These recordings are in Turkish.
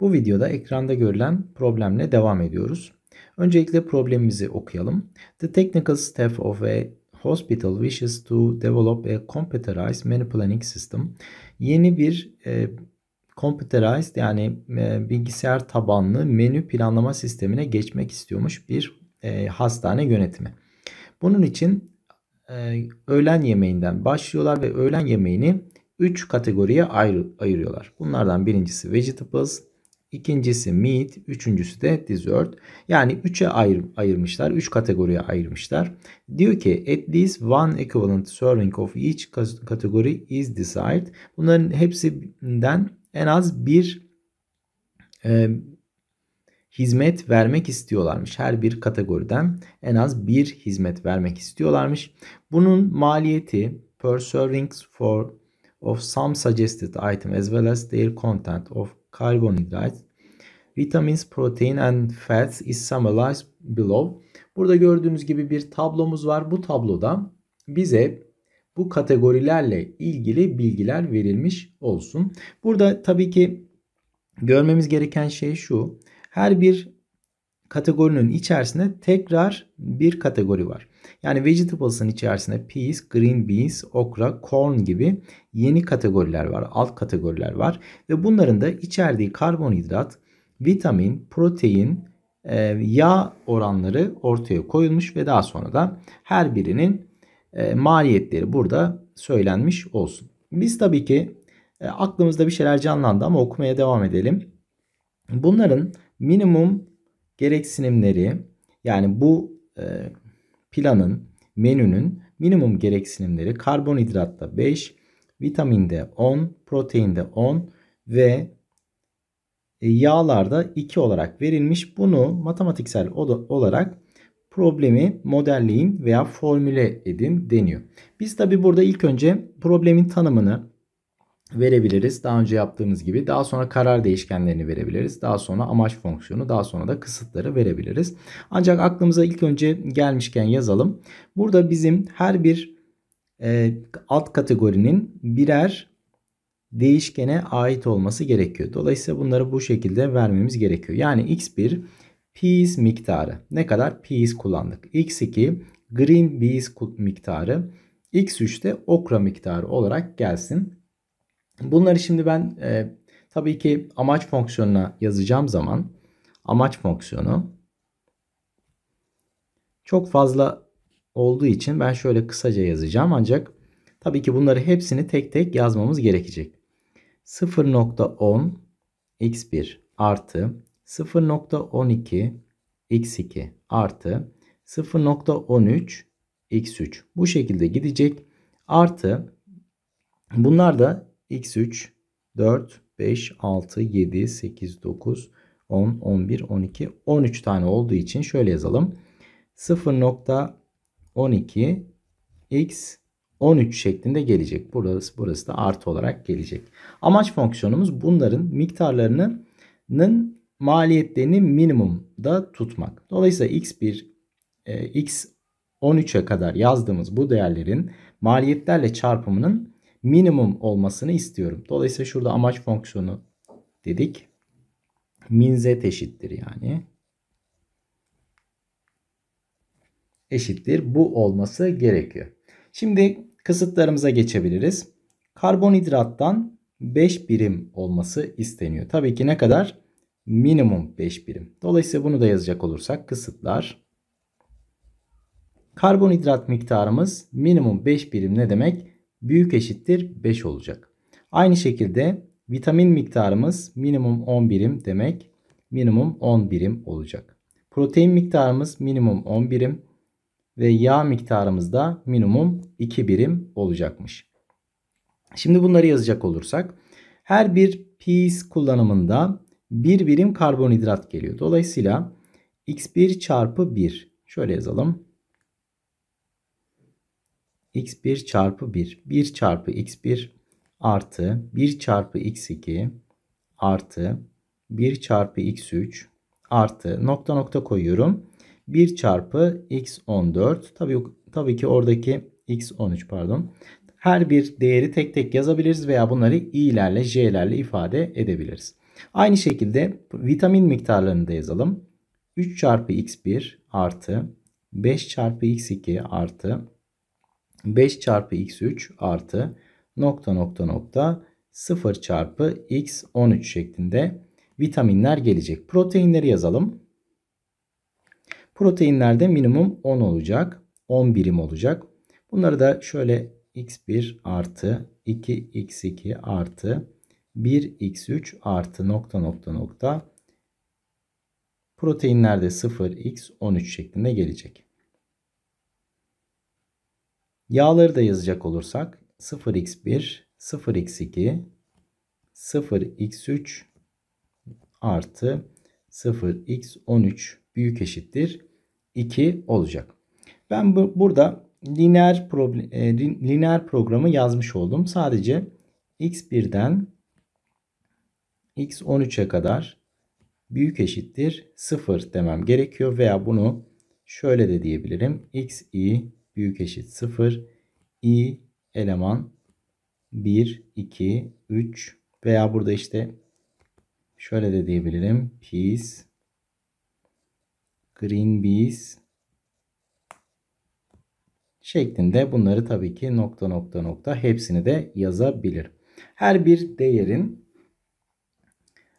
Bu videoda ekranda görülen problemle devam ediyoruz. Öncelikle problemimizi okuyalım. The technical staff of a hospital wishes to develop a computerized menu planning system. Yeni bir e, computerized yani e, bilgisayar tabanlı menü planlama sistemine geçmek istiyormuş bir e, hastane yönetimi. Bunun için e, öğlen yemeğinden başlıyorlar ve öğlen yemeğini 3 kategoriye ayrı, ayırıyorlar. Bunlardan birincisi vegetables, İkincisi meat, üçüncüsü de dessert. Yani üç'e ayır, ayırmışlar, üç kategoriye ayırmışlar. Diyor ki at least one equivalent serving of each category is desired. Bunların hepsinden en az bir e, hizmet vermek istiyorlarmış. Her bir kategoriden en az bir hizmet vermek istiyorlarmış. Bunun maliyeti per servings for of some suggested item as well as their content of karbonhidrat. Vitamins, protein and fats is summarized below. Burada gördüğünüz gibi bir tablomuz var. Bu tabloda bize bu kategorilerle ilgili bilgiler verilmiş olsun. Burada tabii ki görmemiz gereken şey şu. Her bir kategorinin içerisinde tekrar bir kategori var. Yani vegetables'ın içerisinde peas, green beans, okra, corn gibi yeni kategoriler var, alt kategoriler var ve bunların da içerdiği karbonhidrat, vitamin, protein, e, yağ oranları ortaya koyulmuş ve daha sonra da her birinin e, maliyetleri burada söylenmiş olsun. Biz tabii ki e, aklımızda bir şeyler canlandı ama okumaya devam edelim. Bunların minimum gereksinimleri yani bu e, planın, menünün minimum gereksinimleri karbonhidratta 5, vitaminde 10, proteinde 10 ve e, yağlarda 2 olarak verilmiş. Bunu matematiksel olarak problemi modelleyin veya formüle edin deniyor. Biz tabi burada ilk önce problemin tanımını verebiliriz. Daha önce yaptığımız gibi. Daha sonra karar değişkenlerini verebiliriz. Daha sonra amaç fonksiyonu, daha sonra da kısıtları verebiliriz. Ancak aklımıza ilk önce gelmişken yazalım. Burada bizim her bir e, alt kategorinin birer değişkene ait olması gerekiyor. Dolayısıyla bunları bu şekilde vermemiz gerekiyor. Yani x1 piece miktarı. Ne kadar piece kullandık? x2 green bees miktarı. x 3 de okra miktarı olarak gelsin. Bunları şimdi ben e, tabii ki amaç fonksiyonuna yazacağım zaman amaç fonksiyonu çok fazla olduğu için ben şöyle kısaca yazacağım ancak tabii ki bunları hepsini tek tek yazmamız gerekecek. 0.10 x1 artı 0.12 x2 artı 0.13 x3 bu şekilde gidecek artı bunlar da x3, 4, 5, 6, 7, 8, 9, 10, 11, 12, 13 tane olduğu için şöyle yazalım. 0.12 x 13 şeklinde gelecek. Burası, burası da artı olarak gelecek. Amaç fonksiyonumuz bunların miktarlarının maliyetlerini minimumda tutmak. Dolayısıyla x1, e, x13'e kadar yazdığımız bu değerlerin maliyetlerle çarpımının minimum olmasını istiyorum. Dolayısıyla şurada amaç fonksiyonu dedik. Min z eşittir yani. Eşittir. Bu olması gerekiyor. Şimdi kısıtlarımıza geçebiliriz. Karbonhidrattan 5 birim olması isteniyor. Tabii ki ne kadar? Minimum 5 birim. Dolayısıyla bunu da yazacak olursak kısıtlar Karbonhidrat miktarımız minimum 5 birim ne demek? büyük eşittir 5 olacak. Aynı şekilde vitamin miktarımız minimum 10 birim demek minimum 10 birim olacak. Protein miktarımız minimum 10 birim ve yağ miktarımız da minimum 2 birim olacakmış. Şimdi bunları yazacak olursak her bir piece kullanımında 1 birim karbonhidrat geliyor. Dolayısıyla x1 çarpı 1 şöyle yazalım x1 çarpı 1. 1 çarpı x1 artı 1 çarpı x2 artı 1 çarpı x3 artı nokta nokta koyuyorum. 1 çarpı x14 tabii, tabii ki oradaki x13 pardon. Her bir değeri tek tek yazabiliriz veya bunları i'lerle j'lerle ifade edebiliriz. Aynı şekilde vitamin miktarlarını da yazalım. 3 çarpı x1 artı 5 çarpı x2 artı 5 çarpı x3 artı nokta nokta nokta 0 çarpı x13 şeklinde vitaminler gelecek. Proteinleri yazalım. Proteinlerde minimum 10 olacak. 10 birim olacak. Bunları da şöyle x1 artı 2x2 artı 1x3 artı nokta nokta nokta proteinlerde 0x13 şeklinde gelecek. Yağları da yazacak olursak 0x1, 0x2, 0x3 artı 0x13 büyük eşittir 2 olacak. Ben bu, burada lineer, pro, e, lineer programı yazmış oldum. Sadece x1'den x13'e kadar büyük eşittir 0 demem gerekiyor veya bunu şöyle de diyebilirim. xi büyük eşit 0. i eleman 1, 2, 3 veya burada işte şöyle de diyebilirim. Peas, green bees şeklinde bunları tabii ki nokta nokta nokta hepsini de yazabilir. Her bir değerin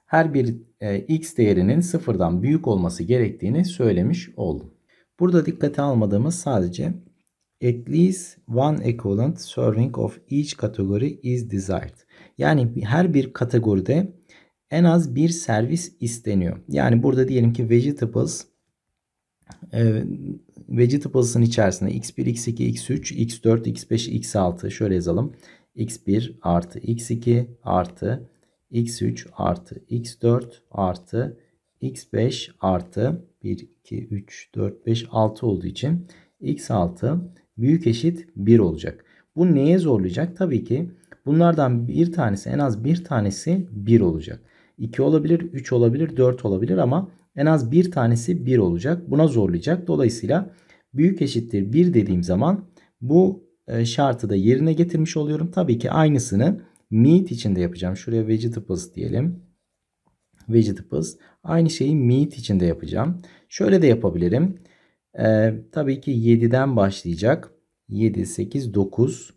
her bir e, x değerinin sıfırdan büyük olması gerektiğini söylemiş oldum. Burada dikkate almadığımız sadece at least one equivalent serving of each category is desired. Yani her bir kategoride en az bir servis isteniyor. Yani burada diyelim ki vegetables e, vegetables'ın içerisinde x1, x2, x3, x4, x5, x6 şöyle yazalım. x1 artı x2 artı x3 artı x4 artı x5 artı 1, 2, 3, 4, 5, 6 olduğu için x6 büyük eşit 1 olacak. Bu neye zorlayacak? Tabii ki bunlardan bir tanesi en az bir tanesi 1 olacak. 2 olabilir, 3 olabilir, 4 olabilir ama en az bir tanesi 1 olacak. Buna zorlayacak. Dolayısıyla büyük eşittir 1 dediğim zaman bu e, şartı da yerine getirmiş oluyorum. Tabii ki aynısını meet içinde yapacağım. Şuraya vegetables diyelim. Vegetables. Aynı şeyi meet içinde yapacağım. Şöyle de yapabilirim. Ee, tabii ki 7'den başlayacak. 7, 8, 9.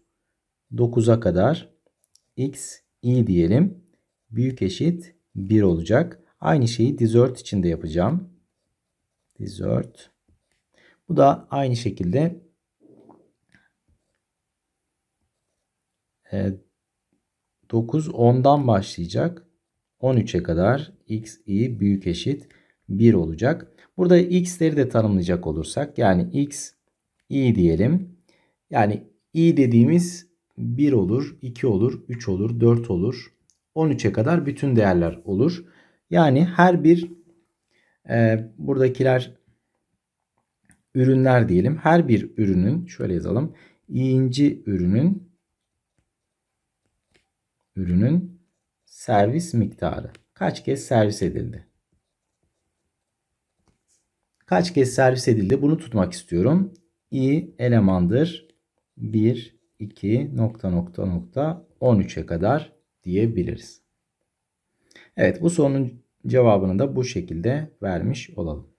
9'a kadar x i diyelim. Büyük eşit 1 olacak. Aynı şeyi dizört için de yapacağım. Dizört. Bu da aynı şekilde e, 9 10'dan başlayacak. 13'e kadar x i büyük eşit 1 olacak. Burada x'leri de tanımlayacak olursak yani x i diyelim. Yani i dediğimiz 1 olur, 2 olur, 3 olur, 4 olur. 13'e kadar bütün değerler olur. Yani her bir e, buradakiler ürünler diyelim. Her bir ürünün şöyle yazalım. İnci ürünün ürünün servis miktarı kaç kez servis edildi? kaç kez servis edildi bunu tutmak istiyorum. i elemandır 1, 2, nokta nokta nokta 13'e kadar diyebiliriz. Evet bu sorunun cevabını da bu şekilde vermiş olalım.